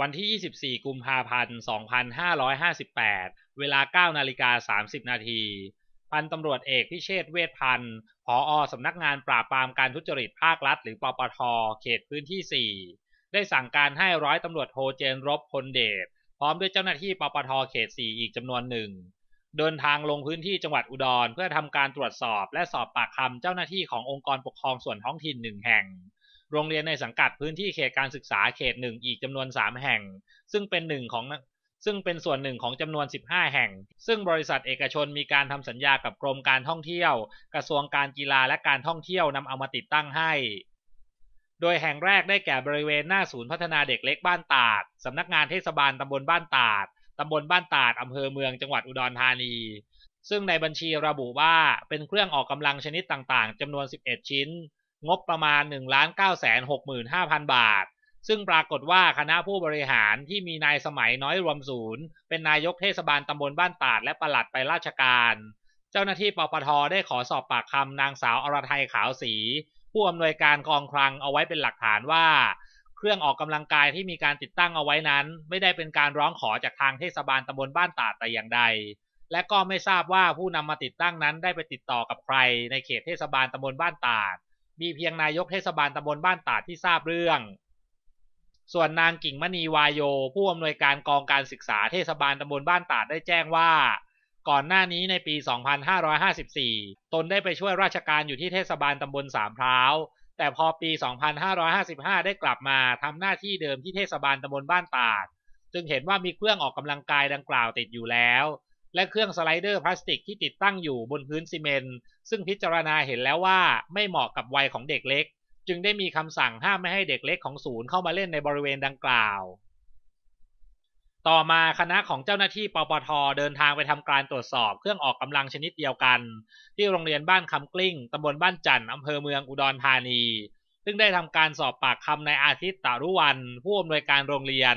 วันที่ 24 กุมภาพันธ์ 2558 เวลา 9 นาฬิกา 30 นาทีพันตำรวจเอกพิเชษเวทพันธ์ผออสำนักงานปราบปรามการทุจริตภาครัฐหรือปปท เขตพื้นที่ 4 ได้สั่งการให้ร้อยตำรวจโทเจนรบพลเดช พร้อมด้วยเจ้าหน้าที่ปปท เขต 4 อีกจำนวนหนึ่ง เดินทางลงพื้นที่จังหวัดอุดรเพื่อทำการตรวจสอบ และสอบปากคำเจ้าหน้าที่ขององค์กรปกครองส่วนท้องถิ่นหนึ่งแห่งโรงเรียนในสังกัดพื้นที่เขตการศึกษาเขตหนึ่งอีกจำนวน 3 แห่ง ซึ่งเป็นหนึ่งของซึ่งเป็นส่วนหนึ่งของจำนวน 15 แห่ง ซึ่งบริษัทเอกชนมีการทำสัญญากับกรมการท่องเที่ยว กระทรวงการกีฬาและการท่องเที่ยวนำเอามาติดตั้งให้ โดยแห่งแรกได้แก่บริเวณหน้าศูนย์พัฒนาเด็กเล็กบ้านตาดสำนักงานเทศบาลตำบลบ้านตาดตำบลบ้านตาดอำเภอเมืองจังหวัดอุดรธานี ซึ่งในบัญชีระบุว่าเป็นเครื่องออกกำลังชนิดต่างๆจำนวน 11 ชิ้นงบประมาณ 1 9 6 5 0 0 0 บาท ซึ่งปรากฏว่าคณะผู้บริหารที่มีนายสมัยน้อยรวมศูนย์ เป็นนายกเทศบาลตำบลบ้านตาด และประหลัดไปราชการ เจ้าหน้าที่ปปทได้ขอสอบปากคำนางสาวอรไทยขาวสี ผู้อำนวยการกองคลังเอาไว้เป็นหลักฐานว่า เครื่องออกกำลังกายที่มีการติดตั้งเอาไว้นั้น ไม่ได้เป็นการร้องขอจากทางเทศบาลตำบลบ้านตาดแต่อย่างใด และก็ไม่ทราบว่าผู้นำมาติดตั้งนั้นได้ไปติดต่อกับใครในเขตเทศบาลตำบลบ้านตาดมีเพียงนายกเทศบาลตำบลบ้านตาดที่ทราบเรื่อง ส่วนนางกิ่งมณีวายโยผู้อำนวยการกองการศึกษาเทศบาลตำบลบ้านตาดได้แจ้งว่า ก่อนหน้านี้ในปี 2554 ตนได้ไปช่วยราชการอยู่ที่เทศบาลตำบลสามพร้าว แต่พอปี 2555 ได้กลับมาทำหน้าที่เดิมที่เทศบาลตำบลบ้านตาดจึงเห็นว่ามีเครื่องออกกำลังกายดังกล่าวติดอยู่แล้วและเครื่องสไลเดอร์พลาสติกที่ติดตั้งอยู่บนพื้นซีเมนต์ ซึ่งพิจารณาเห็นแล้วว่าไม่เหมาะกับวัยของเด็กเล็ก จึงได้มีคำสั่งห้ามไม่ให้เด็กเล็กของศูนย์เข้ามาเล่นในบริเวณดังกล่าว ต่อมาคณะของเจ้าหน้าที่ปปทเดินทางไปทำการตรวจสอบเครื่องออกกำลังชนิดเดียวกัน ที่โรงเรียนบ้านคำกลิ้งตำบลบ้านจันทร์อำเภอเมืองอุดรธานี ซึ่งได้ทำการสอบปากคำในอาทิตย์ตารุวัน ผู้อำนวยการโรงเรียน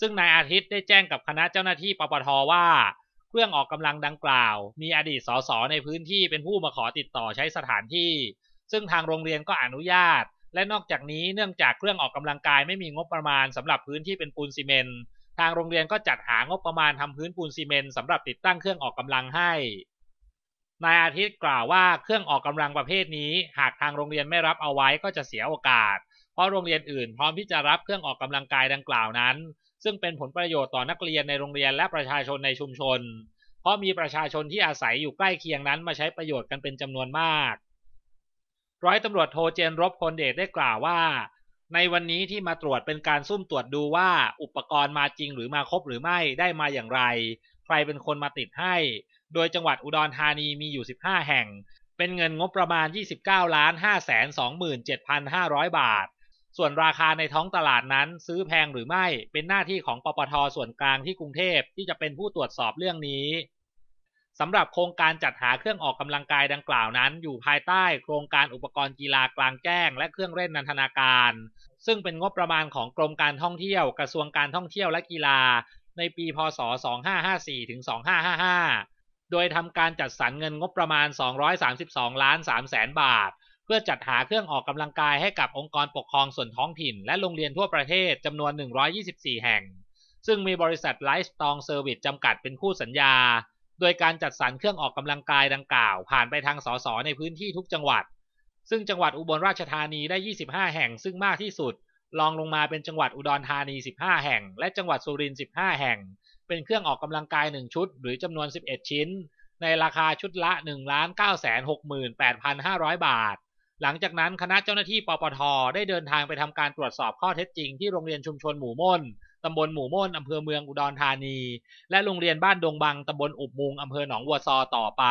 ซึ่งนายอาทิตย์ได้แจ้งกับคณะเจ้าหน้าที่ปปทว่าเครื่องออกกำลังดังกล่าวมีอดีตสสในพื้นที่เป็นผู้มาขอติดต่อใช้สถานที่ ซึ่งทางโรงเรียนก็อนุญาต และนอกจากนี้เนื่องจากเครื่องออกกำลังกายไม่มีงบประมาณสำหรับพื้นที่เป็นปูนซีเมนต์ทางโรงเรียนก็จัดหางบประมาณทำพื้นปูนซีเมนต์สำหรับติดตั้งเครื่องออกกำลังให้นายอาทิตย์กล่าวว่าเครื่องออกกำลังประเภทนี้ หากทางโรงเรียนไม่รับเอาไว้ก็จะเสียโอกาส เพราะโรงเรียนอื่นพร้อมที่จะรับเครื่องออกกำลังกายดังกล่าวนั้นซึ่งเป็นผลประโยชน์ต่อนักเรียนในโรงเรียนและประชาชนในชุมชน เพราะมีประชาชนที่อาศัยอยู่ใกล้เคียงนั้นมาใช้ประโยชน์กันเป็นจำนวนมาก ร้อยตำรวจโทเจนรบพลเดชได้กล่าวว่า ในวันนี้ที่มาตรวจเป็นการซุ่มตรวจดูว่าอุปกรณ์มาจริงหรือมาครบหรือไม่ได้มาอย่างไร ใครเป็นคนมาติดให้ โดยจังหวัดอุดรธานีมีอยู่ 15 แห่ง เป็นเงินงบประมาณ 29ล้าน5 2 7 5 0 0 บาทส่วนราคาในท้องตลาดนั้นซื้อแพงหรือไม่เป็นหน้าที่ของปปท ส่วนกลางที่กรุงเทพที่จะเป็นผู้ตรวจสอบเรื่องนี้สำหรับโครงการจัดหาเครื่องออกกำลังกายดังกล่าวนั้น อยู่ภายใต้โครงการอุปกรณ์กีฬากลางแจ้งและเครื่องเล่นนันทนาการ ซึ่งเป็นงบประมาณของกรมการท่องเที่ยวกระทรวงการท่องเที่ยวและกีฬาในปีพศ 2554ถึง2555 โดยทำการจัดสรรเงินงบประมาณ 232ล้าน3แสนบาทพื่อจัดหาเครื่องออกกำลังกายให้กับองค์กรปกครองส่วนท้องถิ่นและโรงเรียนทั่วประเทศจำนวน 124 แห่ง ซึ่งมีบริษัทไลฟ์สตองเซอร์วิสจำกัดเป็นผู้สัญญา โดยการจัดสรรเครื่องออกกำลังกายดังกล่าวผ่านไปทางสส ในพื้นที่ทุกจังหวัด ซึ่งจังหวัดอุบลราชธานีได้ 25 แห่ง ซึ่งมากที่สุด รองลงมาเป็นจังหวัดอุดรธานี 15 แห่ง และจังหวัดสุรินทร์ 15 แห่ง เป็นเครื่องออกกำลังกาย 1 ชุด หรือจำนวน 11 ชิ้น ในราคาชุดละ 1 9 6 8 5 0 0 บาทหลังจากนั้นคณะเจ้าหน้าที่ปปท ได้เดินทางไปทำการตรวจสอบข้อเท็จจริงที่โรงเรียนชุมชนหมู่ม่นตำบลหมู่ม่นอำเภอเมืองอุดรธานี และโรงเรียนบ้านดงบังตำบลอุบมุง อำเภอหนองวัวซอต่อไป